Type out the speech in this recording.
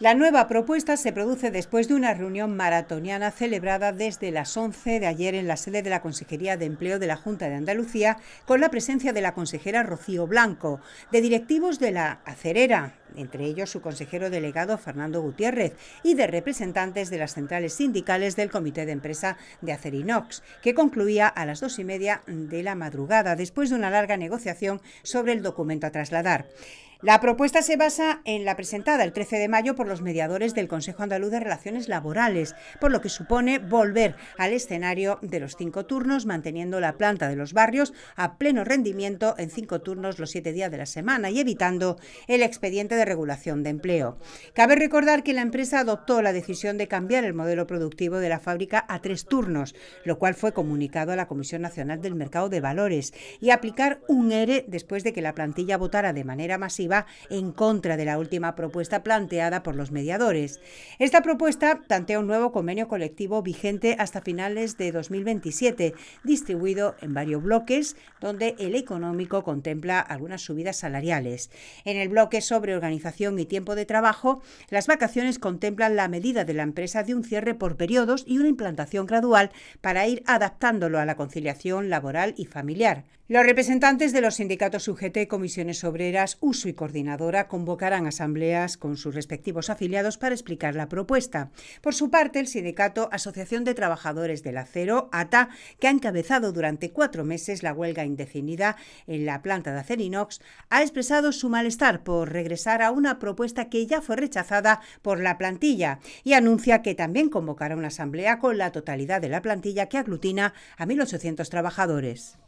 La nueva propuesta se produce después de una reunión maratoniana celebrada desde las 11 de ayer en la sede de la Consejería de Empleo de la Junta de Andalucía, con la presencia de la consejera Rocío Blanco, de directivos de la Acerera, entre ellos su consejero delegado Fernando Gutiérrez, y de representantes de las centrales sindicales del Comité de Empresa de Acerinox, que concluía a las dos y media de la madrugada, después de una larga negociación sobre el documento a trasladar. La propuesta se basa en la presentada el 13 de mayo por los mediadores del Consejo Andaluz de Relaciones Laborales, por lo que supone volver al escenario de los cinco turnos, manteniendo la planta de los barrios a pleno rendimiento en cinco turnos los siete días de la semana y evitando el expediente de Regulación de Empleo. Cabe recordar que la empresa adoptó la decisión de cambiar el modelo productivo de la fábrica a tres turnos, lo cual fue comunicado a la Comisión Nacional del Mercado de Valores, y aplicar un ERE después de que la plantilla votara de manera masiva en contra de la última propuesta planteada por los mediadores. Esta propuesta plantea un nuevo convenio colectivo vigente hasta finales de 2027, distribuido en varios bloques, donde el económico contempla algunas subidas salariales. En el bloque sobre organización organización y tiempo de trabajo, las vacaciones contemplan la medida de la empresa de un cierre por periodos y una implantación gradual para ir adaptándolo a la conciliación laboral y familiar. Los representantes de los sindicatos UGT, comisiones obreras, uso y coordinadora convocarán asambleas con sus respectivos afiliados para explicar la propuesta. Por su parte, el sindicato Asociación de Trabajadores del Acero, ATA, que ha encabezado durante cuatro meses la huelga indefinida en la planta de Acerinox, ha expresado su malestar por regresar una propuesta que ya fue rechazada por la plantilla y anuncia que también convocará una asamblea con la totalidad de la plantilla que aglutina a 1.800 trabajadores.